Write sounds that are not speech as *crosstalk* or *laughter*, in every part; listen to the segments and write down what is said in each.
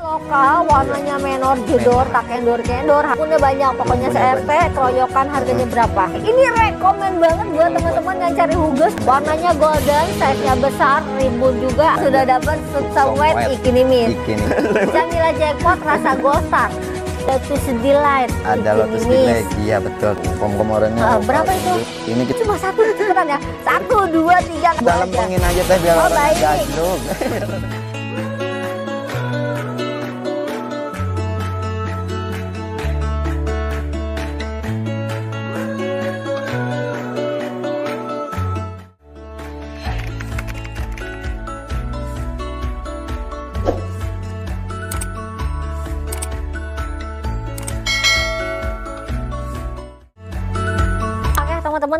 lokal warnanya menor jedor tak kendor kendor hakunnya banyak pokoknya CRT keroyokan harganya hmm. berapa ini rekomend banget buat teman-teman yang cari hugus warnanya golden size nya besar ribut juga sudah dapat subwet ikinimis Jamila jackpot rasa gosar Lotus Delight. Ada Lotus Delight, iya betul. Kom-komorannya. Uh, eh, berapa itu? Ini kita... cuma satu cepetan ya. Satu, dua, tiga. Dalam pengin aja teh biar oh, baik. *laughs*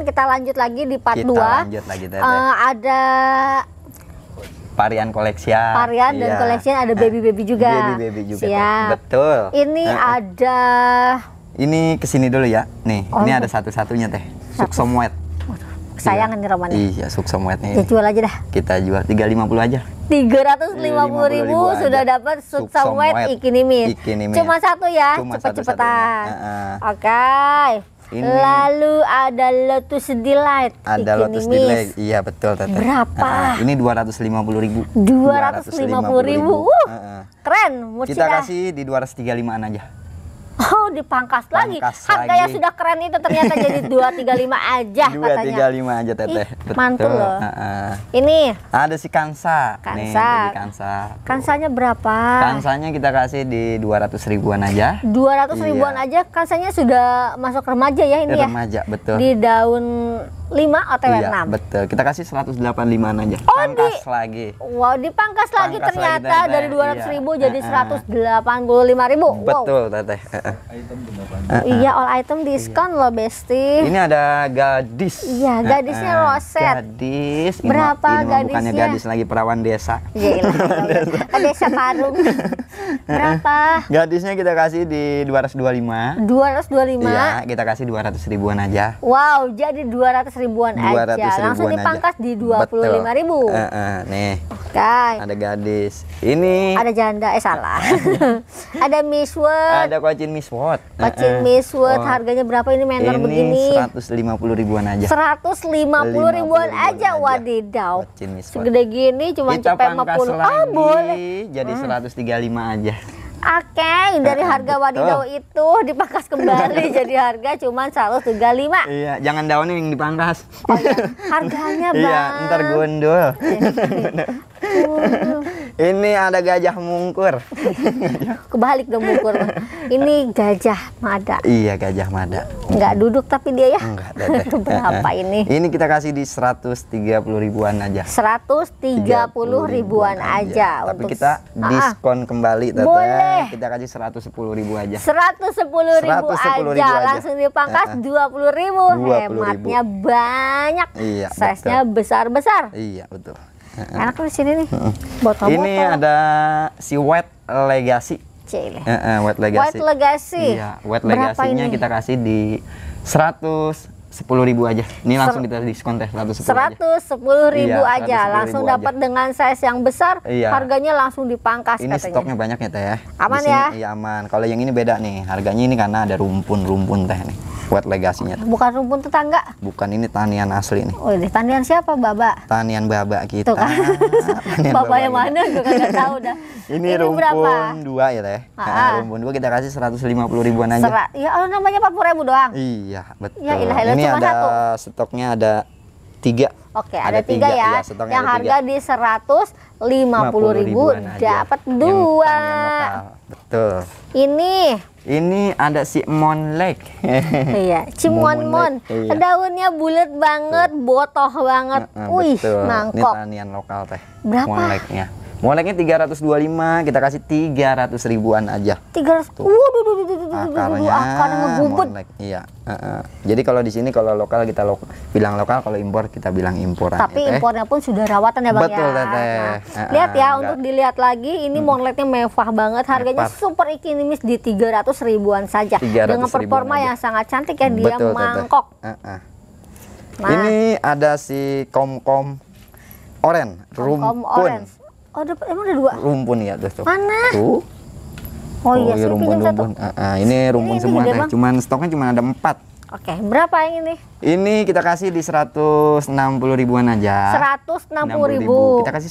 teman-teman kita lanjut lagi di part 2. dua. lanjut lagi Uh, ada varian koleksian. Varian iya. dan koleksian ada eh, baby-baby juga. Baby-baby juga. Siap. Betul. Ini uh eh, -huh. ada ini kesini dulu ya. Nih, oh. ini ada satu-satunya teh. Satu. Suksomwet. Sayangan nih romannya. Iya, suksomwetnya. Ya, jual aja dah. Kita jual 350 aja. 350 ribu, ribu sudah dapat suksomwet ikinimis. ikinimin Cuma satu ya, cepet-cepetan. Uh -huh. Oke. Okay ini. Lalu ada lotus delight. Ada Ikin lotus mimis. delight. Iya betul Teteh. Berapa? Uh, ini puluh ribu. ratus lima puluh ribu. Uh, uh. Keren. Mucina. Kita kasih di 235an aja dipangkas lagi. Pangkas Harga yang sudah keren itu ternyata jadi 235 *laughs* aja 235 katanya. 235 aja Teteh. mantul loh. Ini ada si Kansa. Kansa. Kansa. Kansanya berapa? Kansanya kita kasih di 200 ribuan aja. 200 iya. ribuan aja kansanya sudah masuk remaja ya ini remaja, ya. Remaja, betul. Di daun 5 OTW iya, 6. Betul. Kita kasih 185 aja. Oh, pangkas di, lagi. Wow, dipangkas pangkas lagi ternyata lagi, dari 200 iya. ribu eh, jadi uh, uh. 185 ribu. Betul, wow. Teteh. Uh, uh. Uh, uh. Iya, all item diskon iya. loh, Besti. Ini ada gadis. Iya, eh, gadisnya uh, eh. uh. Roset. Gadis. Berapa ini, gadisnya? Bukannya gadis lagi perawan desa. Gila. Iya, iya, iya. *laughs* desa. desa Parung. Berapa? Gadisnya kita kasih di 225. 225. Iya, kita kasih 200 ribuan aja. Wow, jadi 200 ribuan aja. 200 aja. Ribuan Langsung dipangkas aja. di 25 ribu. Uh, uh, nih. Okay. Ada gadis. Ini. Ada janda. Eh salah. *laughs* ada Miss World. Ada kocin Miss World. Kocin uh, uh. Miss World. Oh. Harganya berapa ini mentor ini begini? Ini 150 ribuan aja. 150 ribuan, ribuan aja. aja. Wadidaw. Segede gini cuma cepet 50. Ah, lagi, oh boleh. Jadi hmm. 135 aja. Oke, dari eh, harga wadidaw itu dipangkas kembali *laughs* jadi harga cuma 135. Iya, jangan daun yang dipangkas. Oh, iya. Harganya, Bang. *laughs* Iya, ntar gundul. *laughs* Ini ada gajah mungkur. *laughs* Kebalik dong mungkur. Ini gajah mada. Iya, gajah mada. Enggak duduk tapi dia ya. Enggak, Itu *laughs* berapa ini? Ini kita kasih di 130 ribuan aja. 130 ribuan, ribuan aja. Tapi kita ah, ah. diskon kembali teteh. Boleh. Kita kasih 110 ribu aja. 110 ribu, ribu aja. Langsung dipangkas eh, eh. dua puluh ribu. 20 Hematnya ribu. banyak. Iya, Size-nya besar-besar. Iya, betul. Enak di sini nih. Botol -botol. Ini ada si wet Legacy. Cile. Uh, uh, White Legacy. White Legacy. Iya, Legacy-nya kita kasih di 100 sepuluh ribu aja. Ini langsung kita diskon teh seratus sepuluh ribu iya, aja. Langsung dapat dengan size yang besar. Iya. Harganya langsung dipangkas. Ini katanya. stoknya banyak ya teh ya. Aman sini, ya? Iya aman. Kalau yang ini beda nih. Harganya ini karena ada rumpun-rumpun teh nih buat legasinya. Bukan rumpun tetangga. Bukan ini tanian asli nih. Oh, ini tanian siapa, Baba? Tanian Baba kita. Tuh kan. tanian Baba, *laughs* Baba yang mana gue nggak tahu dah. *laughs* ini, ini rumpun berapa? dua ya teh. Ah, nah, ah. rumpun dua kita kasih seratus lima puluh ribuan aja. Serat. ya, oh, namanya empat puluh ribu doang. Iya, betul. Ya, ilah, ilah, ini cuma ada satu. stoknya ada tiga. Oke, ada, ada tiga, tiga ya. ya yang harga tiga. di seratus lima puluh ribu dapat dua. Betul. Ini. Ini ada si mon lake *laughs* iya, cimon mon. Iya. Daunnya bulat banget, botoh banget. Wih, mangkok. Ini tanian lokal teh. Berapa? Moleknya 325, kita kasih 300 ribuan aja. 300. Tuh. Waduh, duh, duh, duh, akarnya, akarnya ngegumpet. Iya. Uh, uh. Jadi kalau di sini kalau lokal kita lo bilang lokal, kalau impor kita bilang impor. Ya Tapi ya, impornya pun sudah rawatan ya, Bang Betul, ya. Betul, ya, Nah, uh, uh, lihat ya enggak. untuk dilihat lagi ini hmm. mewah banget, harganya Mepar. super ikinimis di 300 ribuan saja. 300 Dengan performa yang aja. sangat cantik ya dia Betul, mangkok. Uh, uh. Nah. Ini ada si komkom -kom oren, rumpun. Kom -kom orange Oh, ada, emang ada dua? Rumpun ya tuh. tuh. Mana? Tuh. Oh, iya, oh iya, iya rumpun rumpun. Satu. Uh, uh, ini rumpun ini, semua. Ini nah, cuman stoknya cuma ada empat. Oke, okay. berapa yang ini? Ini kita kasih di 160 ribuan aja. 160 ribu. ribu. Kita kasih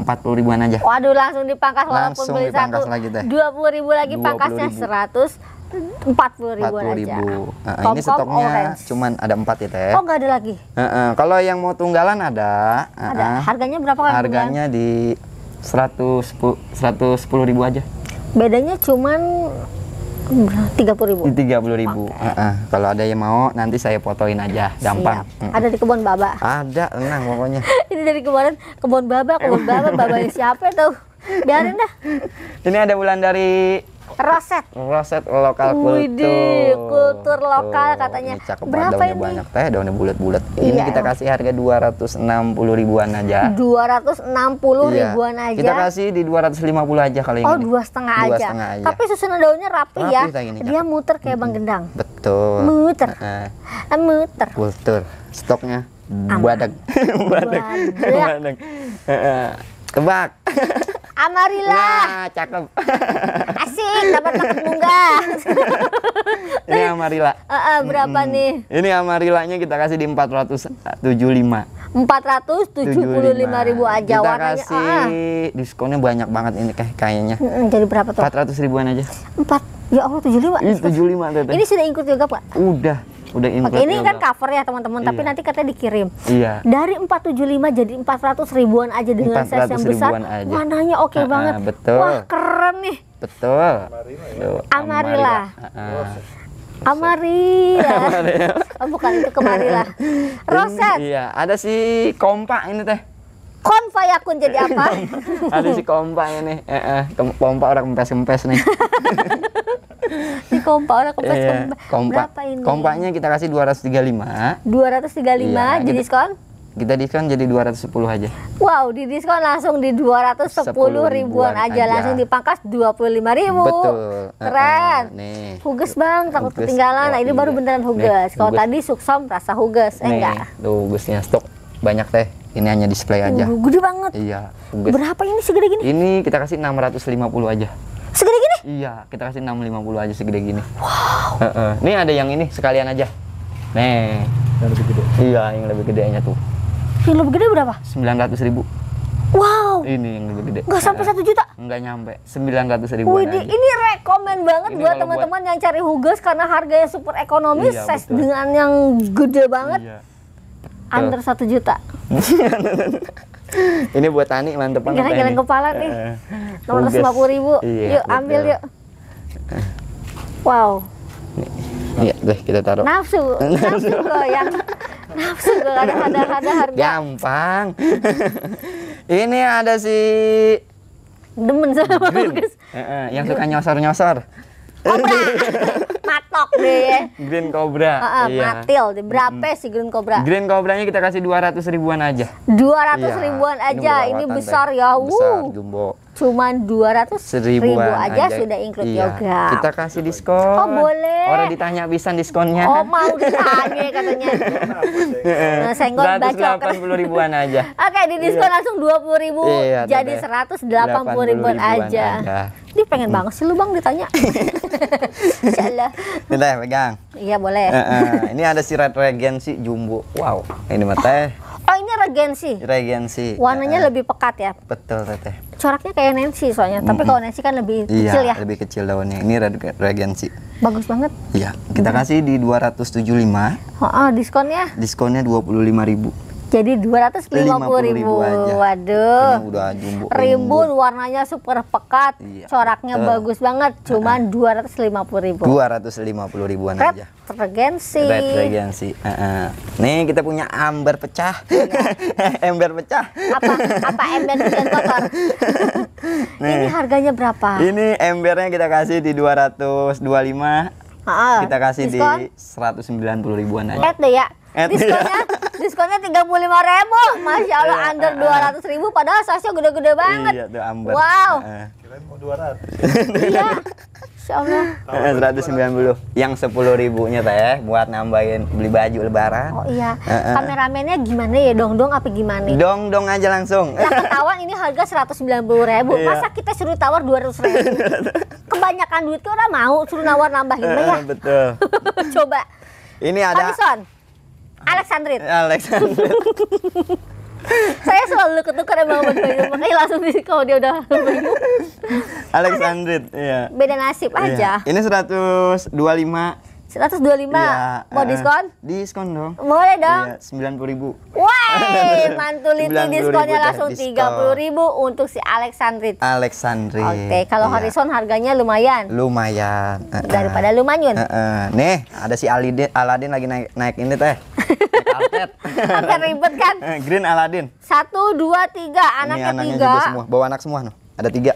140 ribuan aja. Waduh, langsung dipangkas langsung walaupun beli dipangkas satu. Lagi teh. 20 ribu lagi 20 pangkasnya ribu. 100 empat puluh 40 ribu. aja. Uh, ini stoknya orange. cuman ada empat ya teh. Oh nggak ada lagi. Uh, uh. Kalau yang mau tunggalan ada. Uh, ada. Harganya berapa kan? Harganya di seratus seratus sepuluh ribu aja. Bedanya cuman tiga puluh ribu. Tiga puluh ribu. Okay. Uh, uh. Kalau ada yang mau nanti saya fotoin aja, gampang. Uh, uh. Ada di kebun baba. Ada, enak pokoknya. *laughs* ini dari kemarin kebun baba, kebun baba, babanya siapa tuh? Biarin dah. Ini ada bulan dari Roset. Roset lokal Widih, kultur. kultur lokal katanya. Ini cakep Berapa daunnya ini? banyak teh, daunnya bulat-bulat. Iya, ini kita kasih harga 260 ribuan aja. 260 iya. ribuan aja. Kita kasih di 250 aja kali oh, ini. Oh, dua setengah dua aja. Setengah aja. Tapi susunan daunnya rapi, rapi ya. Ini, Dia muter kayak Bang Gendang. Betul. Muter. Uh, muter. Kultur. Stoknya badak. badak. Badak. Tebak. Amarilla. Nah, cakep. *laughs* nih dapat makan munggah. *laughs* ini amarila. Uh, uh, berapa mm -hmm. nih? Ini amarilanya kita kasih di 475. 475 ribu aja kita warnanya. kasih uh, uh. diskonnya banyak banget ini kayak kayaknya. Mm jadi berapa tuh? 400 ribuan aja. 4 Ya Allah 75. Ini 75 tuh. Ini sudah ikut juga, Pak? Udah udah Oke, ini ya, kan cover ya teman-teman iya. tapi nanti katanya dikirim iya dari 475 jadi 400 ribuan aja dengan size yang besar aja. warnanya oke okay banget betul. wah keren nih betul Amarila *laughs* Amarilla. oh, bukan itu kemarilah. Roset. Iya, ada si kompak ini teh konvoy akun jadi *laughs* apa? Ada si kompa ini, eh, eh, kompa orang kempes-kempes nih. Di *laughs* kompa orang kempes-kempes. Iya, kompa. Berapa ini? Kompanya kita kasih dua dua ratus tiga lima. 235. 235 lima, jadi diskon? Kita diskon jadi 210 aja. Wow, di diskon langsung di 210 ribuan, ribuan aja. aja. Langsung dipangkas 25 ribu. Betul. Eh, Keren. Uh, nih. Huges bang, takut huges. ketinggalan. Nah, ini iya. baru beneran huges. Kalau tadi suksom rasa huges, eh enggak? Tuh, hugesnya stok banyak teh. Ini hanya display uh, aja. Uh, gede banget. Iya. Gede. Berapa ini segede gini? Ini kita kasih 650 aja. Segede gini? Iya, kita kasih 650 aja segede gini. Wow. Uh -uh. ada yang ini sekalian aja. Nih. Yang lebih gede. Iya, yang lebih gedenya tuh. Yang lebih gede berapa? 900 ribu. Wow. Ini yang lebih gede. Gak sampai satu juta? Enggak nyampe. Sembilan ratus ribu. Wih, ini rekomen banget ini buat teman-teman buat... yang cari hugas karena harganya super ekonomis, iya, size betul. dengan yang gede banget. Iya Gitu. under satu juta *laughs* ini buat Tani mantep banget Jangan jalan kepala nih eh, nomor lima puluh ribu iya, yuk betul. ambil yuk eh. wow Iya, deh kita taruh. Nafsu, *laughs* nafsu yang Nafsu kok ada ada ada harga. Gampang. *laughs* ini ada si demen sama Bagus. E -e, yang suka nyosor-nyosor. Kobra. *laughs* Matok deh. Green Cobra. Uh, uh, iya. Matil. Berapa mm. sih Green Cobra? Green Cobranya kita kasih dua ratus ribuan aja. 200 iya. ribuan aja. Ini, ini besar ya. Besar, jumbo cuman dua ratus ribu aja, aja sudah include iya. yoga. Kita kasih diskon. Oh, boleh. Orang ditanya bisa diskonnya. Oh, mau ditanya katanya. *laughs* nah, senggol bacok. puluh ribuan aja. Oke, okay, di iya. diskon iya. langsung 20 ribu. Iya, jadi delapan puluh ribuan aja. aja. Dia pengen banget sih lu Bang ditanya. *laughs* Insyaallah. Udah, pegang. Iya, boleh. Uh, uh, ini ada si red regency jumbo. Wow, ini mah teh. Oh ini regensi. Regensi. Warnanya uh, lebih pekat ya. Betul teteh. Coraknya kayak Nancy soalnya, mm -hmm. tapi kalau Nancy kan lebih iya, kecil ya. lebih kecil daunnya. Ini regensi. Bagus banget. Iya, kita hmm. kasih di 275. oh, oh, diskonnya? Diskonnya ribu. Jadi 250 ribu. ribu Waduh. Ini jumbo. Rimbun warnanya super pekat, iya, coraknya Tuh. bagus banget, cuman dua ratus lima puluh ribu. Dua ratus lima puluh ribuan Red aja. Regensi. Red regensi. Uh -huh. Nih kita punya amber pecah. Iya. *laughs* ember pecah. Apa apa ember bikin kotor? *laughs* Ini harganya berapa? Ini embernya kita kasih di dua ratus dua lima. Kita kasih Diskon? di 190 ribuan aja. deh ya, Diskonnya, *laughs* diskonnya tiga puluh lima ribu, masya Allah eh, eh, under eh. dua ratus ribu, padahal sasio gede-gede banget. Iya, udah amber. Wow. Kirain mau dua ratus. Iya, masya Allah. Seratus sembilan puluh, yang sepuluh ribunya teh buat nambahin beli baju lebaran. Oh iya, kameramennya gimana ya, dong dong apa gimana? Dong dong aja langsung. Yang ketahuan ini harga seratus sembilan puluh ribu, iya. masa kita suruh tawar dua ratus ribu? *laughs* Kebanyakan duit tuh orang mau suruh nawar nambahin mah ya. Betul. *laughs* Coba. Ini ada. Harrison. Alexandrit. Alexandrit. *laughs* saya selalu ketukar emang bingung makanya langsung sih kalau dia udah bingung *laughs* Alexandrit iya beda nasib iya. aja iya. ini 125 125 iya, mau uh, diskon? Diskon dong Boleh iya, dong Iya, 90 ribu Woi, *laughs* mantuliti diskonnya langsung tiga puluh ribu untuk si Alexandrit Alexandrit Oke, okay, kalau iya. Horizon harganya lumayan Lumayan eh, eh. Daripada lumayan. uh, uh. Nih, ada si Aladin, Aladin lagi naik, naik ini teh Karpet. ribet kan? Eh, Green Aladin. Satu, dua, tiga. Anak Ini Anaknya juga semua. Bawa anak semua. Ada tiga.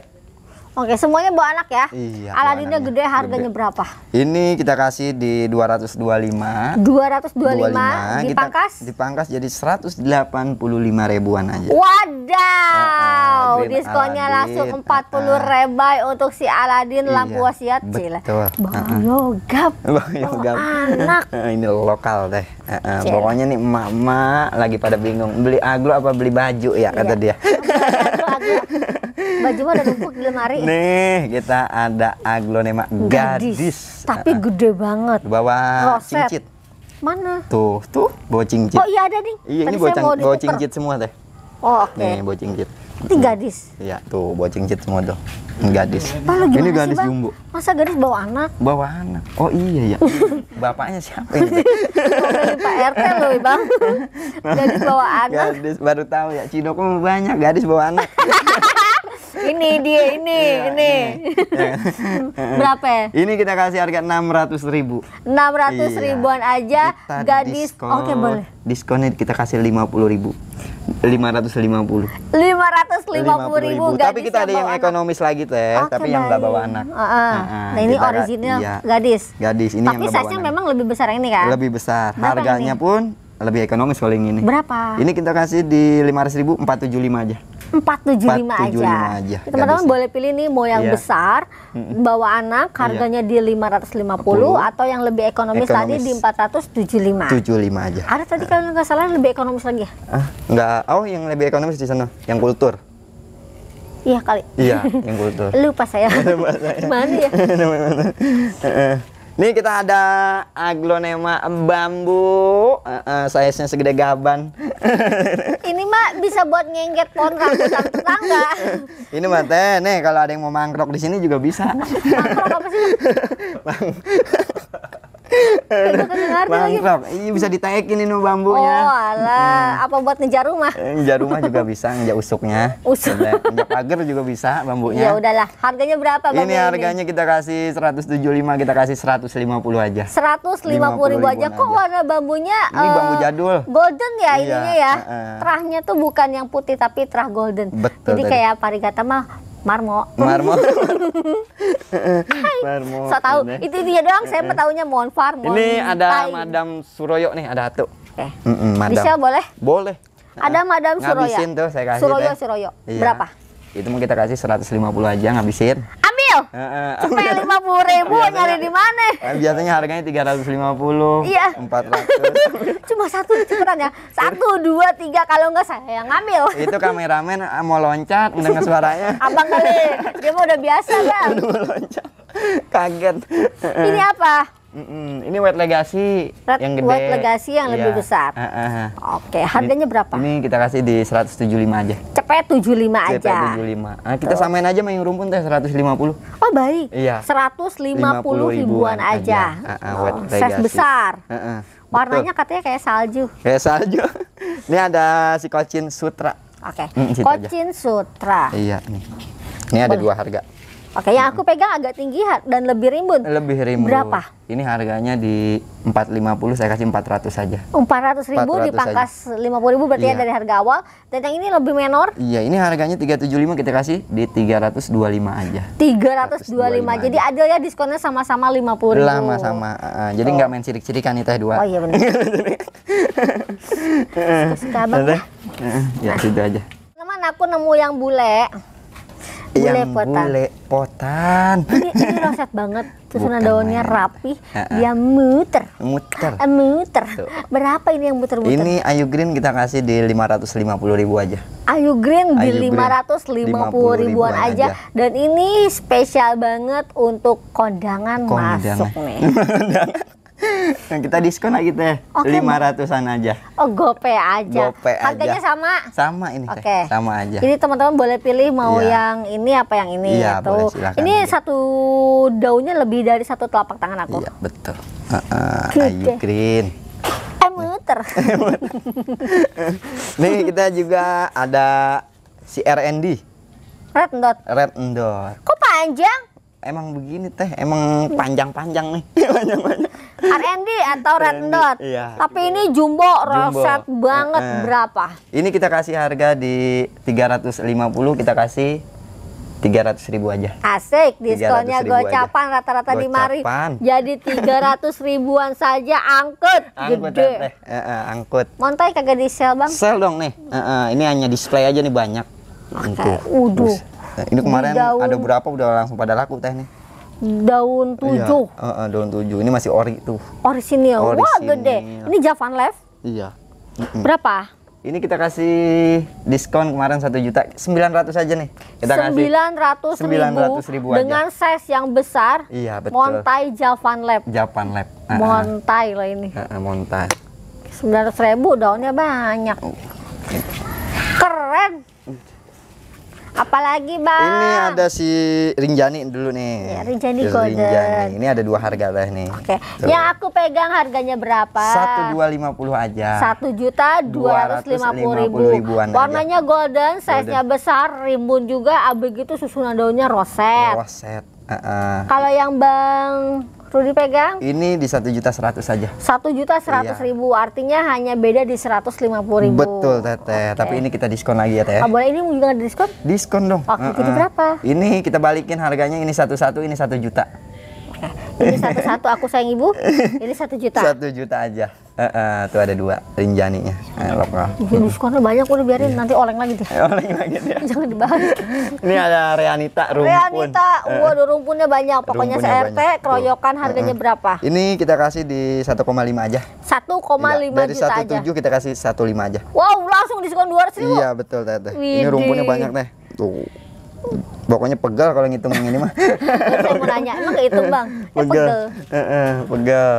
Oke, semuanya bawa anak ya? Iya. Aladinnya gede, harganya gede. berapa? Ini kita kasih di 225. 225, 225. dipangkas? Kita, dipangkas jadi 185 ribuan aja. Wadaw, uh, uh, diskonnya langsung 40 eh, uh, rebai untuk si Aladin iya, lampu wasiat. Betul. Cila. Bang *laughs* anak. *laughs* Ini lokal deh. Uh, uh, pokoknya nih mama lagi pada bingung beli aglo apa beli baju ya iya. kata dia. Baju *laughs* mah ada numpuk di lemari Nih, kita ada aglonema gadis. gadis. Tapi gede banget. Bawa Roset. cincit. Mana? Tuh, tuh bawa cincit. Oh iya ada nih. Iya, ini bawa, bawa cincit semua teh. Oh, oke. Okay. Nih, bawa cincit. Ini gadis. Iya, tuh bawa cincit semua tuh. Gadis. Pala, ini gadis sih, jumbo. Masa gadis bawa anak? Bawa anak. Oh iya ya. *laughs* Bapaknya siapa ini? Pak RT loh, Bang. *laughs* Gadis bawa anak. Gadis baru tahu ya. Cidoko banyak gadis bawa anak. *laughs* ini dia ini ya, ini. ini. *laughs* Berapa? Ya? Ini kita kasih harga enam ratus ribu. Enam ratus iya. ribuan aja gadis. Diskon, Oke boleh. Diskonnya kita kasih lima puluh ribu. Lima ratus lima puluh. Lima ratus lima puluh ribu. tapi kita ada yang anak. ekonomis lagi teh, oh, tapi yang nggak bawa anak. Uh, uh. Nah, nah ini original, iya. gadis. Gadis ini tapi yang nya memang lebih besar ini kan? Lebih besar. Berapa Harganya pun lebih ekonomis kalau ini. Berapa? Ini kita kasih di lima ratus ribu empat tujuh lima aja. 475 aja. aja. Teman-teman boleh pilih nih mau yang yeah. besar bawa anak harganya yeah. di 550 50. atau yang lebih ekonomis, ekonomis. tadi di 475. 75 aja. Ada tadi uh. kalau nggak salah yang lebih ekonomis lagi ya? Ah, enggak. Oh, yang lebih ekonomis di sana, yang kultur. Iya kali. Iya, *laughs* yang kultur. Lupa saya. *laughs* Lupa saya. Mana ya? *laughs* Nih kita ada aglonema bambu, uh, uh, size-nya segede gaban. *laughs* Ini mah bisa buat ngengget pohon rambutan tetangga. Ini mah teh, nih kalau ada yang mau mangkrok di sini juga bisa. mangkrok apa sih? *laughs* Mang. Mantap. Ini bisa ditekin ini bambunya. Oh, alah. Hmm. Apa buat ngejar rumah? Eh, ngejar rumah juga bisa, ngejar usuknya. Usuk. Ngejar pagar juga bisa bambunya. Ya udahlah. Harganya berapa bambu Ini harganya kita kasih 175, kita kasih 150 aja. 150 ribu, ribu aja. Kok warna bambunya Ini uh, bambu eh, jadul. Golden ya iya, ininya ya. Uh, uh. Terahnya tuh bukan yang putih tapi terah golden. Betul. Jadi tadi. kayak parigata mah Marmo. Marmo. *laughs* Hai. Marmo. So tahu. Itu dia doang saya tahunya Mon Farm. Ini ada Madam Suroyo nih, ada tuh. Eh. Mm Mm madam. Bisa boleh? Boleh. Ada Madam Suroyo. Ngabisin tuh saya kasih. Suroyo, deh. Suroyo. Iya. Berapa? Itu mau kita kasih 150 aja ngabisin. Am ya? Heeh. Eh, lima puluh ribu biasanya, nyari di mana? Eh, biasanya harganya tiga ratus lima puluh, iya. empat ratus. Cuma satu cepetan ya, satu dua tiga kalau nggak saya yang ngambil. Itu kameramen eh, mau loncat mendengar suaranya. Abang kali, dia mah udah biasa kan? Udah mau loncat, kaget. Ini apa? Mm-mm. Ini white legacy Red, yang gede. White legacy yang yeah. lebih iya. besar. Uh, uh, uh. Oke, okay. harganya ini, berapa? Ini kita kasih di 175 aja. Cepet 75 Cepet aja. Cepet 75. Nah, kita Tuh. samain aja main rumpun teh 150. Oh, baik. Iya. 150 ribuan, ribuan aja. aja. Uh, uh, white oh, legacy. besar. Uh, uh. Warnanya katanya kayak salju. Kayak salju. *laughs* ini ada si Kocin Sutra. Oke. Okay. Hmm, Kocin aja. Sutra. Iya, nih. Ini ada Boleh. dua harga. Oke, yang aku pegang agak tinggi dan lebih rimbun. Lebih rimbun. Berapa? Ini harganya di 450 saya kasih 400 saja. 400 ribu 400 dipangkas 50 ribu berarti ya, iya. ya dari harga awal. Dan yang ini lebih menor? Iya, ini harganya 375 kita kasih di 325 aja. 325. 325 jadi adil ya diskonnya sama-sama 50 ribu. Lama sama Uh, jadi nggak oh. main cirik-cirikan nih teh dua. Oh iya benar. *laughs* Suka banget. Ya, sudah aja. Teman aku nemu yang bule yang potan. bule potan. Ini, ini roset banget, susunan daunnya rapi, uh-uh. dia muter. Muter. Uh, muter. Tuh. Berapa ini yang muter-muter? Ini Ayu Green kita kasih di 550 ribu aja. Ayu Green di Ayu ratus 550 ribuan, ribuan aja. aja. Dan ini spesial banget untuk kondangan, kondangan. masuk nih. *laughs* *laughs* yang kita diskon lagi teh, lima ratusan aja. Oh gope aja. Gope Harganya sama? Sama ini. Oke. Okay. Sama aja. Jadi teman-teman boleh pilih mau ya. yang ini apa yang ini ya, gitu. Boleh, ini aja. satu daunnya lebih dari satu telapak tangan aku. Iya betul. Uh, uh, Green. Eh muter. Eh, *laughs* Nih kita juga ada si RND. Red Endot. Red Endot. Kok panjang? emang begini teh emang panjang-panjang nih *laughs* panjang-panjang R&D atau Red Dot iya, tapi ini jumbo, jumbo. banget eh, berapa ini kita kasih harga di 350 kita kasih 300 ribu aja asik diskonnya gocapan rata-rata di mari jadi 300 ribuan *laughs* saja angkut angkut gede angkut montai kagak di sel bang sel dong nih ini hanya display aja nih banyak Oke, udah Nah, ini kemarin daun, ada berapa udah langsung pada laku teh nih? Daun iya, tujuh. Iya, uh, uh, daun tujuh. Ini masih ori tuh. Orisinil. ya. Wah gede. Ini Javan left Iya. Berapa? Ini kita kasih diskon kemarin satu juta sembilan ratus aja nih. Kita kasih sembilan ratus ribu, ribu aja. dengan size yang besar. Iya betul. Montai Javan Lab. Javan Lab. Montai lah ini. montai. Sembilan ratus ribu daunnya banyak. Oh. Keren. Apalagi bang? Ini ada si Rinjani dulu nih. Ya, Rinjani si Golden. Rinjani. Ini ada dua harga lah nih. Oke. Okay. Yang aku pegang harganya berapa? Satu dua lima puluh aja. Satu juta dua ratus lima puluh ribu. Warnanya aja. golden, size-nya besar, rimbun juga. Abis itu susunan daunnya roset. Roset. Uh, uh. Kalau yang Bang Rudi pegang? Ini di satu juta seratus saja. Satu juta iya. seratus ribu, artinya hanya beda di seratus lima puluh ribu. Betul teteh, okay. tapi ini kita diskon lagi ya teh. Ah, boleh ini juga ada diskon? Diskon dong. Oke, okay, uh -uh. berapa? Ini kita balikin harganya ini satu satu, ini satu juta. Ini satu-satu aku sayang ibu. Ini satu juta. Satu juta aja. Uh, uh, tuh ada dua rinjaninya. Uh, lokal. Diskonnya banyak udah biarin yeah. nanti oleng lagi tuh *laughs* oleng lagi dia. *laughs* Jangan dibahas. Ini ada Reanita rumpun. Reanita, waduh rumpunnya banyak. Pokoknya rumpunnya CRT banyak. keroyokan harganya uh, berapa? Ini kita kasih di 1,5 aja. 1,5 koma lima juta aja. Dari tujuh kita kasih satu lima aja. Wow, langsung diskon dua ratus ribu. Iya, betul teteh Ini rumpunnya banyak nih. Tuh. Pokoknya pegal kalau ngitung yang ini mah. *laughs* Saya mau nanya, emang kehitung bang? Ya, pegal. pegal.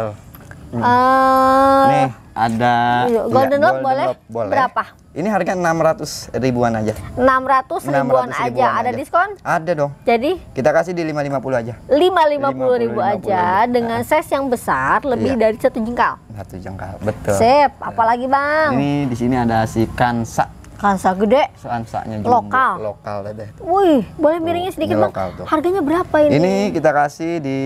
Hmm. Eh, Nih ada iya, ya, golden, ya, lock boleh? boleh. Berapa? Ini harga ratus ribuan aja. Enam ratus ribuan aja. Ada diskon? Ada dong. Jadi kita kasih di lima puluh aja. Lima puluh ribu aja dengan size yang besar lebih iya. dari satu jengkal. Satu jengkal, betul. Sip, apalagi Bang? Ini di sini ada si Kansa Kansa gede. Kansanya jumbo, lokal. Lokal deh. Wih, boleh miringnya sedikit, Bang. Lokal tuh. Harganya berapa ini? Ini kita kasih di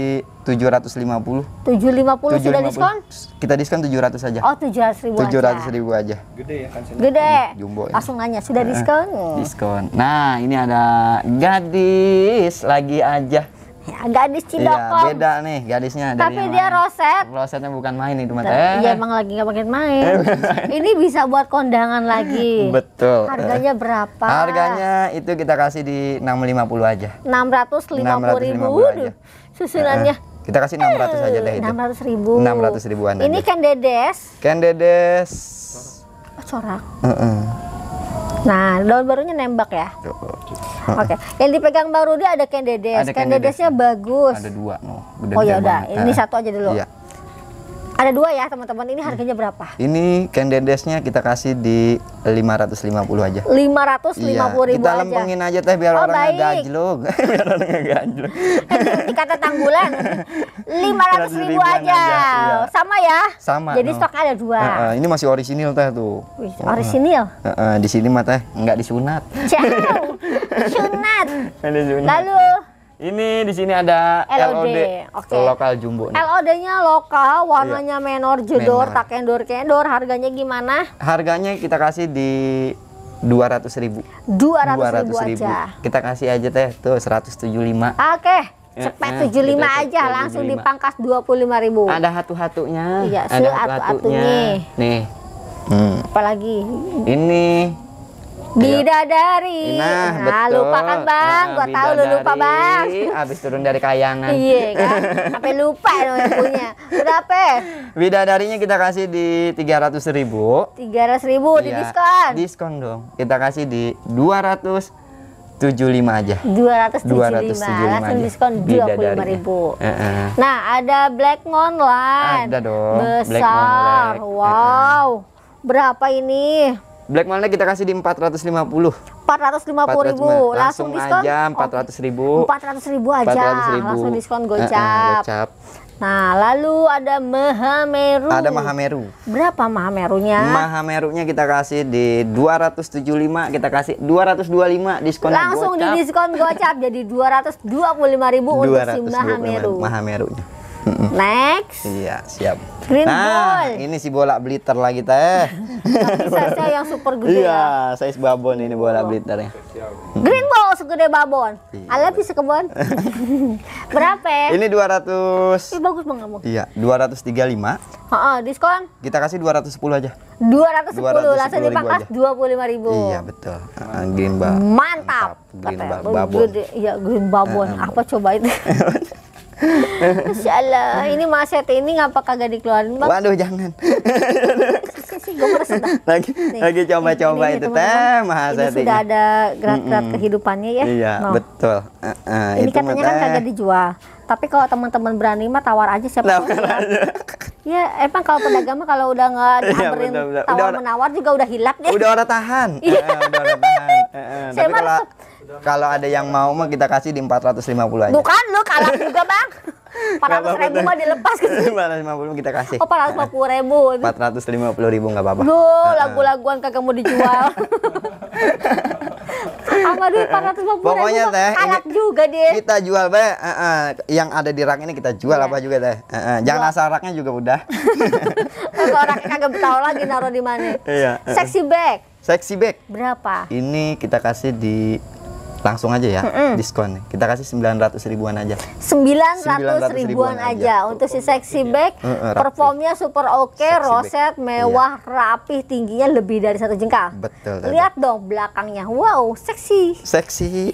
750. 750, 750. sudah diskon? Kita diskon 700 aja. Oh, 700 ribu 700 aja. 700 ribu aja. Gede ya kansanya. Gede. Ini jumbo ya. Langsung nanya, sudah eh, diskon? Eh, Diskon. Nah, ini ada gadis lagi aja. Ya, gadis Cidokom. Iya, beda nih gadisnya. Tapi dia main. roset. Rosetnya bukan main itu mata. Nah, eh. Iya, emang lagi nggak pakai *laughs* main. Ini bisa buat kondangan lagi. Betul. Harganya berapa? Harganya itu kita kasih di 650 aja. lima puluh ribu. Aja. Susunannya. kita kasih 600 aja deh itu. 600 ribu. 600 ribuan. Ini aja. Dedes. Kan Dedes. corak. Uh -uh. Nah, daun barunya nembak ya? Oke. Okay. Yang dipegang baru dia ada kendedes. Ada kendedesnya bagus. Ada dua. Oh, oh ya udah, ini satu aja dulu. Iya. Ada dua ya teman-teman. Ini harganya berapa? Ini candendesnya kita kasih di 550 aja. 550 iya, ribu kita lempengin aja. teh biar oh, orang gajlug. *laughs* biar orang gajlug. Eh, ini kata tanggulan. 500 ribu ribu aja. aja. Iya. Sama ya? Sama. Jadi no. stok ada dua. Uh, uh, ini masih orisinil teh tuh. Wih, orisinil. Uh, uh, di sini mah teh nggak disunat. Ciao. *laughs* Sunat. Lalu ini di sini ada LOD, LOD. Okay. lokal jumbo. LOD-nya lokal, warnanya iya. menor, jedor, takendor, tak kendor, kendor. Harganya gimana? Harganya kita kasih di dua ratus ribu. Dua ratus ribu, aja. Kita kasih aja teh tuh seratus tujuh lima. Oke. Cepet tujuh lima aja langsung dipangkas dua puluh lima ribu. Ada hatu-hatunya. Iya, ada hatu-hatunya. Nih. Hmm. Apalagi? Ini Iya. Bidadari. Nah, nah betul. kan Bang. Nah, Gua ah, tahu lu lupa, Bang. Abis turun dari kayangan. Iya kan? Sampai lupa dong punya. Berapa? Bidadarinya kita kasih di tiga ratus ribu. Tiga ratus ribu iya, di diskon. Diskon dong. Kita kasih di dua ratus tujuh lima aja. Dua ratus tujuh lima. langsung dua diskon lima ribu. Uh -uh. Nah, ada Black Online. Ada dong. Besar. Black Black. Wow. Berapa ini? Black Malnya kita kasih di 450. 450 ribu. Langsung, langsung diskon aja 400 ribu. 400 ribu aja. 400 ribu. Langsung diskon gocap. Uh, uh, gocap. Nah, lalu ada Mahameru. Ada Mahameru. Berapa Mahamerunya? Mahamerunya kita kasih di 275, kita kasih 225 diskon Langsung gocap. di diskon gocap jadi 225 225.000 untuk si Mahameru. Mahamerunya. Next. Iya, siap. Green nah, ball. ini si bola blitter lagi teh. *laughs* Tapi saya yang super gede. Iya, ya. saya babon ini bola oh. blitternya. Green ball segede babon. Iya, Ala bisa kebon. *laughs* Berapa ya? Ini 200. Ih, bagus banget, kamu. Iya, 235. Heeh, diskon. Kita kasih 210 aja. 210, langsung dipangkas 25 ribu. Iya, betul. Uh, green ball. Mantap. Mantap. Green ya, ball babon. iya, green babon. Uh, Apa coba *laughs* *laughs* Masya ini maset ini ngapa kagak dikeluarin bang? Waduh jangan. lagi Nih, lagi coba-coba itu teh maset ini. Sudah ada gerak-gerak mm -mm. kehidupannya ya. Iya no. betul. Uh, uh, ini katanya kan kagak dijual. Tapi kalau teman-teman berani mah tawar aja siapa tahu. Ya. ya, emang kalau pedagang mah kalau udah nggak iya, diamberin ya, tawar menawar juga udah hilap deh. Ya. Udah orang tahan. Iya. udah orang tahan. Uh, uh, Saya kalau kalau ada yang mau mah kita kasih di 450 aja. Bukan lu kalah juga, Bang. 400 *laughs* ribu mah dilepas ke sini. 450 *laughs* kita kasih. Oh, 450 ribu. 450 ribu nggak apa-apa. Duh, nah, nah. lagu-laguan kagak mau dijual. Sama *laughs* duit 450 Pokoknya ribu teh, kalah juga deh. Kita jual Teh. Eh, eh, yang ada di rak ini kita jual iya. apa juga teh. Eh, jangan asal raknya juga udah. Kalau raknya kagak tahu lagi naruh di mana. Iya. Sexy bag. Sexy bag. Berapa? Ini kita kasih di langsung aja ya mm-hmm. diskon kita kasih 900 ribuan aja 900, 900 ribuan, ribuan aja untuk si sexy back mm-hmm, performnya super oke okay, roset iya. mewah iya. rapih tingginya lebih dari satu jengkal betul lihat dong belakangnya wow seksi seksi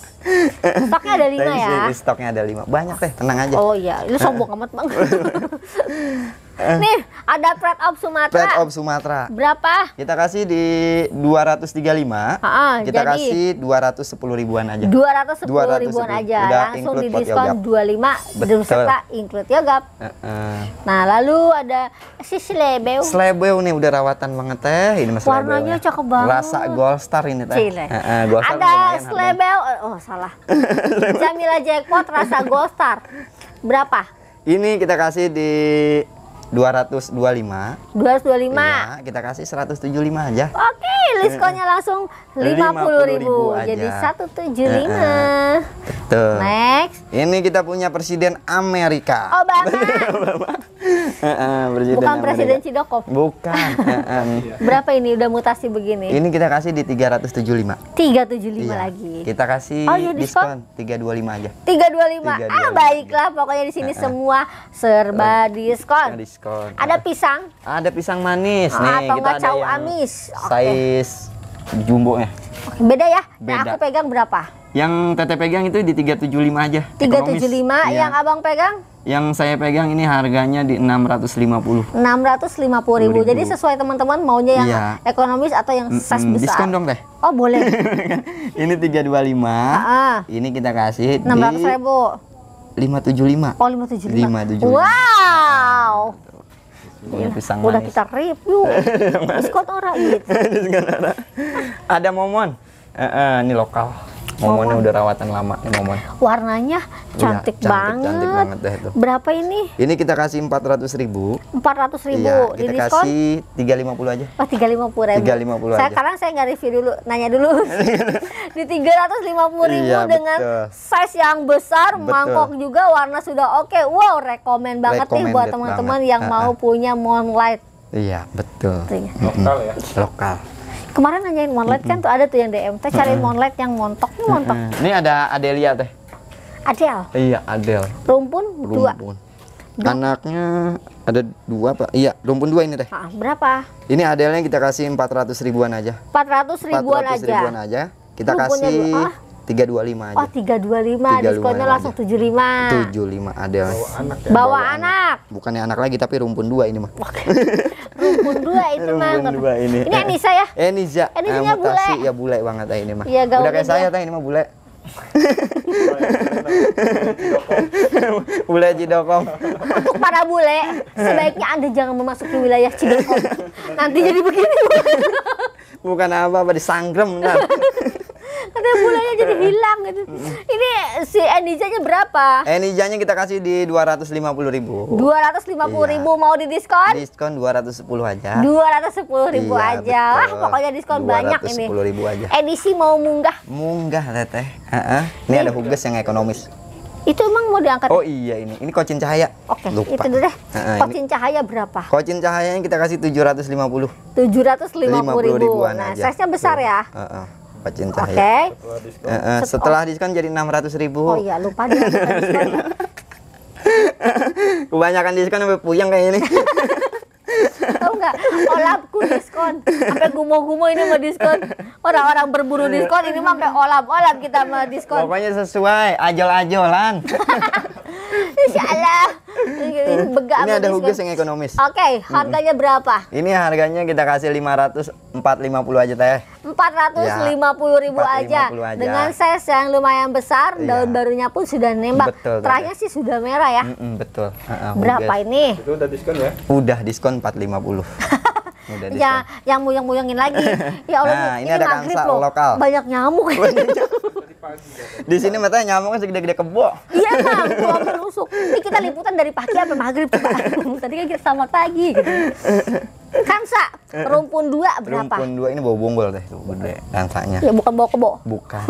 *laughs* stoknya ada lima ya stoknya ada lima banyak deh tenang aja oh iya lu sombong *laughs* amat bang *laughs* Eh. Nih, ada Pride of Sumatera. Pride of Sumatera. Berapa? Kita kasih di 235. Ha -ha, kita jadi, kasih 210 ribuan aja. 210, 210 ribuan aja. Udah Langsung di diskon 25 Betul. serta include yogap. Uh -uh. Nah, lalu ada si Slebeu. Slebeu nih udah rawatan banget teh. Ini mas Warnanya ya. cakep banget. Rasa Gold Star ini teh. Uh -uh, ada Slebeu. Oh, salah. *laughs* Jamila Jackpot rasa Gold Star. Berapa? Ini kita kasih di 225 225 Iya, kita kasih 175 aja oke diskonnya langsung 50.000. 50 ribu jadi 175 e -e. Betul. next ini kita punya presiden Amerika Obama. Oh, Obama *laughs* presiden Bukan presiden Cidokop. Bukan. Berapa ini udah mutasi begini? Ini kita kasih di 375. 375 iya. lagi. Kita kasih oh, ya, diskon? 325 aja. 325. 325. Ah, baiklah pokoknya di sini semua serba diskon. Diskon. Ada pisang? Ada pisang manis ah, nih. Atau kita ada cau amis. Size okay. jumbo ya. Oke, beda ya. Beda. Nah, aku pegang berapa? Yang teteh pegang itu di 375 aja. 375 ekonomis. Iya. yang Abang pegang? yang saya pegang ini harganya di 650. 650 ribu. ribu. Jadi sesuai teman-teman maunya yang iya. ekonomis atau yang size mm, besar. Diskon dong deh. Oh, boleh. *laughs* ini 325. Heeh. Ini kita kasih 600 ribu. 575. Oh, 575. 575. Wow. Iya. Udah kita review. *laughs* diskon orang gitu. Diskon ora. Ada momon. uh, uh, ini lokal. Momonnya udah rawatan lama nih momon. Warnanya iya, cantik, ya, cantik banget. Cantik banget deh itu. Berapa ini? Ini kita kasih ratus ribu. ratus ribu iya, kita di kasih 350 aja. Oh 350 ribu. 350 saya, aja. Sekarang saya nggak review dulu, nanya dulu. *laughs* di 350.000 ribu iya, dengan size yang besar, betul. mangkok juga, warna sudah oke. Okay. Wow, rekomend banget nih buat teman-teman yang uh -huh. mau punya Moonlight. Iya, betul. Ya. Lokal ya? Lokal. Kemarin nanyain monlet mm -hmm. kan tuh ada tuh yang DM, teh cari monlet yang montok, nih montok. Mm -hmm. Ini ada Adelia teh. Adel. Iya, Adel. Rumpun, dua. Rumpun. Anaknya ada dua pak iya rumpun dua ini teh ah, berapa ini adelnya kita kasih empat ratus ribuan aja empat ratus ribuan aja ribuan aja kita Rumpunnya kasih ah? tiga dua lima aja oh tiga dua lima diskonnya langsung tujuh lima tujuh lima adel bawa anak ya? bawa, bawa anak. anak bukannya anak lagi tapi rumpun dua ini mah *laughs* Bun dua itu mah. Bun dua ini. Ini Enisa ya? Enisa. Eh, Enisa ah, bule. Ya bule banget ah ini mah. Ya, Udah kayak saya tahu ini mah bule. *laughs* bule Cidokong. Untuk para bule, sebaiknya Anda jangan memasuki wilayah Cidokong. *laughs* Nanti jadi begini. Bukan apa-apa, disanggrem. Nah. Itu bulannya jadi *laughs* hilang gitu. Ini si Enijanya berapa? Enijanya kita kasih di 250 ribu. 250 iya. ribu mau di diskon? Diskon 210 aja. 210 ribu iya, aja. Betul. Wah pokoknya diskon banyak ini. 210 ribu aja. Edisi mau munggah? Munggah teteh. Uh -huh. Ini ada hugas yang ekonomis. Itu emang mau diangkat? Oh iya ini, ini kocin cahaya. Oke, Lupa. itu deh. kocin cahaya berapa? Kocin cahayanya kita kasih 750. 750 lima puluh. nah, ratus Size-nya besar Tuh. ya? Uh -uh. Pak Cinta okay. ya. Setelah diskon. Uh, uh, setelah diskon jadi 600 ribu. Oh iya, lupa dia. *laughs* Kebanyakan diskon sampai puyeng kayak ini. *laughs* Tahu nggak? Olapku diskon. Sampai gumo-gumo ini mau diskon. Orang-orang berburu iya. diskon ini mah sampai olap-olap kita mau diskon. Pokoknya sesuai, ajol-ajolan. *laughs* Insyaallah. Begak ini ada Hugus yang ekonomis. Oke, okay, harganya berapa? Ini harganya kita kasih lima ratus 500 puluh aja teh. empat ratus lima puluh ribu iya, aja. Dengan size yang lumayan besar, ya. daun barunya pun sudah nembak. Betul, sih sudah merah ya. Mm -mm, betul. Uh, uh, Berapa Hugus. ini? Itu udah diskon ya? Udah diskon 450. 50. *laughs* Udah ya, yang muyang-muyangin lagi. Ya Allah, nah, ini, ini ada maghrib loh. lokal. Banyak nyamuk. *laughs* di sini matanya nyamuknya segede-gede kebo. Iya, Pak, Gua menusuk. Ini kita liputan dari pagi sampai maghrib, Pak. *laughs* Tadi kan kita selamat pagi gitu. Kansa, rumpun dua berapa? Rumpun dua ini bawa bonggol deh, tuh gede kansanya. Ya bukan bawa kebo. Bukan.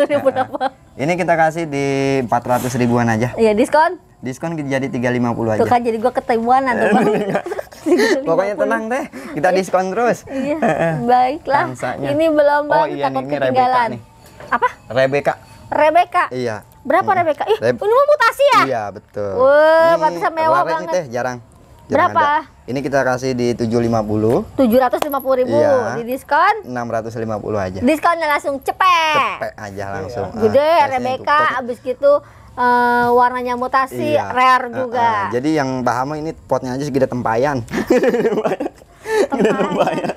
ini nah, berapa? Ini kita kasih di 400 ribuan aja. Iya, diskon diskon jadi 350 aja. Tuh kan jadi gua ketimuan atau *laughs* iya. *laughs* Pokoknya tenang deh, kita iya. diskon terus. Iya. *laughs* Baiklah. Tansanya. Ini belum Bang, oh, iya, takut ini, ketinggalan. Apa? Rebeka. Rebeka. Iya. Berapa hmm. Rebecca? Ih, Reb ini mau mutasi ya? Iya, betul. Wah, pantesan mewah banget. Ini teh jarang. jarang Berapa? Ada. Ini kita kasih di 750. puluh ribu iya. di diskon 650 aja. Diskonnya langsung cepet. Cepet aja langsung. Iya. Gede ah, Rebecca abis gitu uh, warnanya mutasi iya. rare eh, juga. Uh, uh, jadi yang Bahama ini potnya aja segede tempayan. *laughs* tempayan.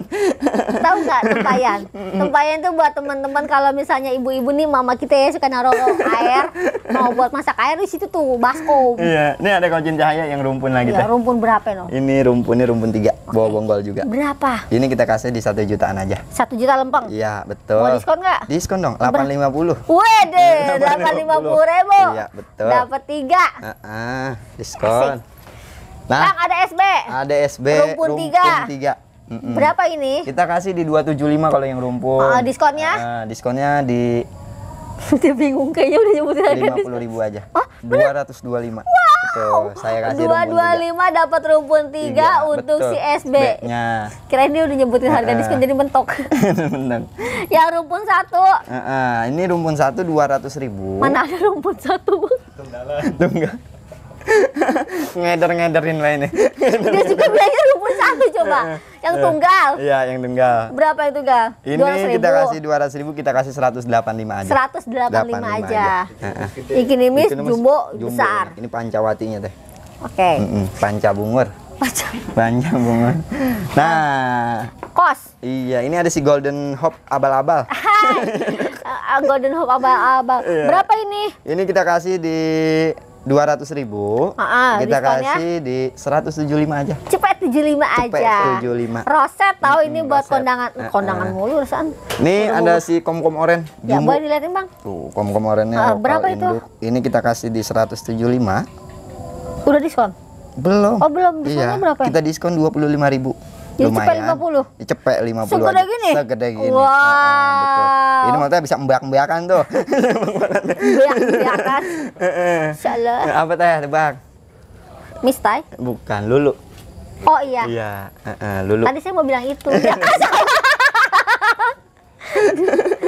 Tahu nggak tempayan? Tempayan tuh buat teman-teman kalau misalnya ibu-ibu nih mama kita ya suka naruh air mau buat masak air di situ tuh baskom. Iya, ini ada kojen cahaya yang rumpun lagi ya, rumpun berapa no? Ini rumpunnya rumpun tiga, okay. bawa bonggol juga. Berapa? Ini kita kasih di satu jutaan aja. Satu juta lempeng? Iya betul. Mau diskon nggak? Diskon dong, delapan lima puluh. Wede, *laughs* delapan lima puluh ribu. Iya betul. Dapat tiga. Uh -uh, diskon. Asik. Nah, Bang, ada SB. Ada SB. Rumpun, tiga. Mm-mm. Berapa ini? Kita kasih di 275 kalau yang rumpun. Uh, ah, diskonnya? Uh, diskonnya di *laughs* Dia bingung kayaknya udah nyebutin harga. 50 ribu aja. Oh, 225. Wow. Betul. Saya kasih 225 dapat rumpun 3 iya, untuk betul. si SB. -nya. Kira ini udah nyebutin harga uh, -uh. diskon jadi mentok. *laughs* Benar. ya rumpun 1. Uh, uh, ini rumpun 1 200.000. Mana ada rumpun 1? Tunggalan. Tunggal. Ngeder-ngederin lah ini. Dia juga biayanya satu coba. Yang tunggal. Iya, yang tunggal. Berapa yang tunggal? Ini 200 ribu. kita kasih 200 ribu, kita kasih 185 aja. lima aja. Ikinimis, iya. jumbo, jumbo, besar. Ini pancawatinya teh. Oke. Okay. Mm -mm, panca bungur. Panca. Panca bungur. Nah. Kos. Iya, ini ada si Golden Hop abal-abal. *laughs* golden Hop abal-abal. Iya. Berapa ini? Ini kita kasih di dua ratus ribu uh, kita diskonnya? kasih di seratus tujuh lima aja cepet 75 cepet aja 75 roset tahu hmm, ini buat kondangan uh, kondangan uh, mulu ini ada si si komkom oren ya boleh dilihatin bang tuh komkom orennya uh, berapa induk. itu ini kita kasih di seratus tujuh lima udah diskon belum oh belum diskonnya iya. berapa kita diskon dua puluh lima ribu jadi lumayan. Cepet 50. Cepet 50. Segede gini. Segede gini. Wow. Uh, betul. Ini maksudnya bisa membak-membakan tuh. Membak-membakan. Insyaallah. Apa teh, Bang? Mistai? Bukan, lulu. Oh iya. Iya, uh, uh, lulu. Tadi saya mau bilang itu. ya, kan? *laughs*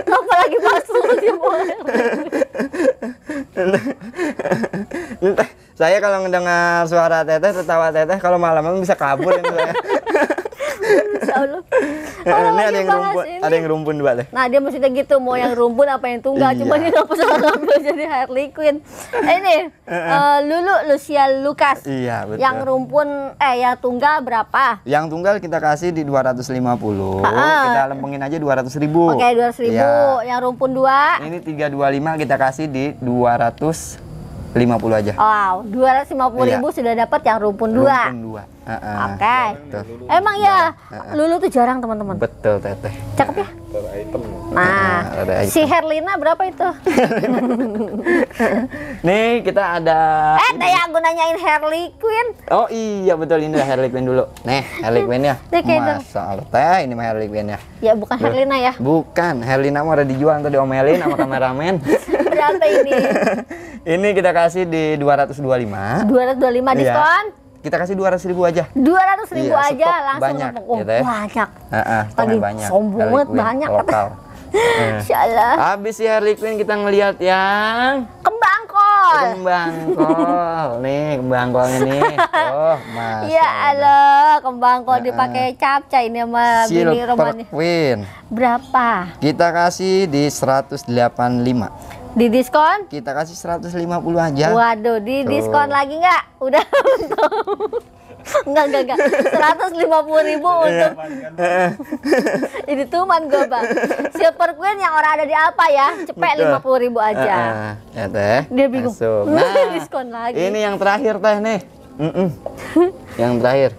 apa lagi palsu saya kalau mendengar suara teteh tertawa teteh kalau malam bisa kabur ini saya Allah. Eh, ini ada yang rumpun, ini. ada yang rumpun deh. Nah, dia maksudnya gitu, mau yang rumpun apa yang tunggal, iya. cuma dia nggak pernah ngambil jadi Harley Quinn. Ini uh, Lulu Lucia Lucas. Iya, betul. Yang rumpun eh yang tunggal berapa? Yang tunggal kita kasih di dua ratus lima puluh. Kita lempengin aja dua ratus ribu. Oke, dua ratus ribu. Iya. Yang rumpun dua? Ini tiga dua lima kita kasih di dua ratus lima puluh aja. Wow, lima puluh iya. ribu sudah dapat yang rumpun dua. Rumpun dua. Oke. Emang ya, lulu tuh jarang teman-teman. Betul teteh. Cakep ya. item. Nah, si Herlina berapa itu? *laughs* Nih kita ada. Eh, teh yang aku nanyain Harley Quinn. Oh iya betul ini Harley Quinn dulu. Nih Harley Quinn ya. Masal teh ini mah Harley Quinn ya. Ya bukan Herlina ya. Bukan Herlina mau ada dijual atau diomelin sama kameramen. *laughs* berapa ini? *laughs* ini kita kasih di 225. 225 iya. diskon? Iya. Kita kasih 200 ribu aja. 200 ribu iya, aja langsung banyak. Oh, gitu ya. banyak. Heeh, uh -uh, banyak. Sombong banget banyak. Lokal. *laughs* Insyaallah. Hmm. Habis ya Harley Quinn kita ngelihat yang kembang kol. Kembang kol. *laughs* nih kembang kol ini. Oh, mas. Ya Allah, kembang kol uh -uh. dipakai capca ini sama Silver bini Queen. Berapa? Kita kasih di 185. Di diskon? Kita kasih 150 aja. Waduh, di diskon lagi nggak? Udah Enggak, *laughs* enggak, enggak. 150 ribu iya. untuk *laughs* ini tuman gue bang. Silver Queen yang orang ada di apa ya? Cepet lima ribu aja. Uh, uh, ya teh. Dia bingung. Nah, *laughs* diskon lagi. Ini yang terakhir teh nih. Mm -mm. yang terakhir.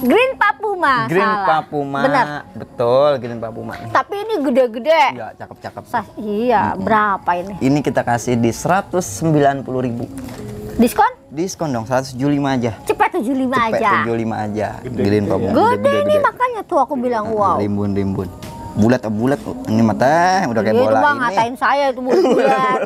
Green Papuma. Green salah. Papuma. Benar. Betul, Green Papuma. Tapi ini gede-gede. Iya, cakep-cakep. Iya, hmm. berapa ini? Ini kita kasih di 190.000. Diskon? Diskon dong, 175 aja. Cepat 75 Cepet aja. 75 aja. Green Papuma. Gede, gede, gede, ini makanya tuh aku bilang wow. Rimbun-rimbun. Bulat oh, bulat ini mata udah kayak bola bang, ini. ngatain saya itu *laughs* bulat.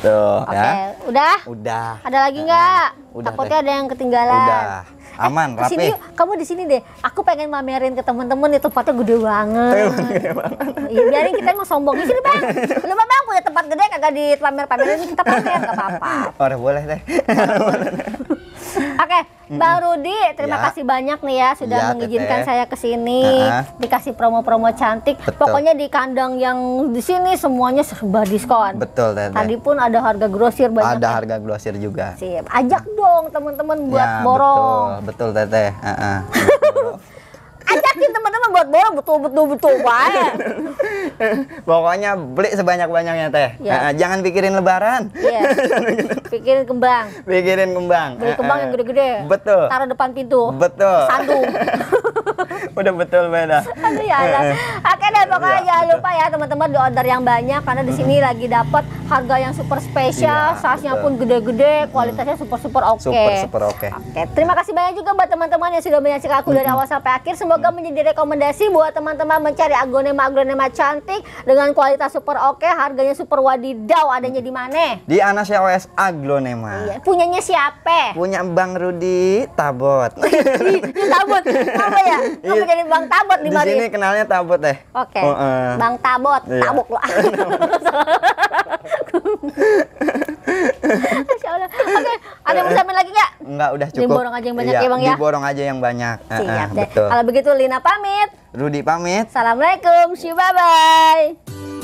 Tuh, ya. Oke, ya. udah? Udah. Ada lagi nggak? Takutnya ada yang ketinggalan. Udah aman eh, rapi kamu di sini deh aku pengen mamerin ke temen-temen itu tempatnya gede banget gede banget oh, iya, biarin kita emang sombong sini bang lu bang punya tempat gede kagak di pamer pamerin kita pamer nggak apa-apa oh, boleh deh *laughs* Oke, okay, Bang Rudi, terima ya. kasih banyak nih ya sudah ya, mengizinkan saya ke sini, uh -huh. dikasih promo-promo cantik. Betul. Pokoknya di kandang yang di sini semuanya serba diskon. Betul, teteh. Tadi pun ada harga grosir banyak. Ada harga grosir juga. Sip. Ajak dong teman-teman buat ya, borong. Betul, betul Tete. Uh -huh. *laughs* ajakin teman-teman buat bola betul-betul betul banget. *laughs* Pokoknya beli sebanyak-banyaknya teh. Yeah. Iya. Nah, jangan pikirin lebaran. Yeah. *laughs* pikirin kembang. Pikirin kembang. Beli eh, kembang eh. yang gede-gede. Betul. Taruh depan pintu. Betul. Sandung. *laughs* Udah betul beda. ya. nah. Oke deh pokoknya yeah, jangan lupa ya teman-teman di order yang banyak karena di sini mm-hmm. lagi dapat harga yang super spesial, yeah, size pun gede-gede, mm-hmm. kualitasnya super-super oke. Okay. Super-super oke. Okay. Oke, okay. terima kasih banyak juga buat teman-teman yang sudah menyaksikan aku mm-hmm. dari awal sampai akhir. Semoga Semoga menjadi rekomendasi buat teman-teman mencari aglonema-aglonema cantik dengan kualitas super oke, harganya super wadidaw. Adanya di mana? Di Anasia OS Aglonema. Iya, punyanya siapa? Punya Bang Rudi Tabot. *laughs* Iya, tabot. Apa ya? Kamu iya. jadi Bang Tabot di, di sini kenalnya Tabot deh. Oke. Okay. Oh, uh. Bang Tabot, iya. tabok lu. *laughs* *laughs* Masya Allah. Oke, okay. ada yang mau lagi nggak? Nggak, udah cukup. Diborong aja yang banyak iya, ya Bang ya? Diborong aja yang banyak. Siap deh. Betul. Kalau begitu Lina pamit. Rudi pamit. Assalamualaikum. See you, bye-bye.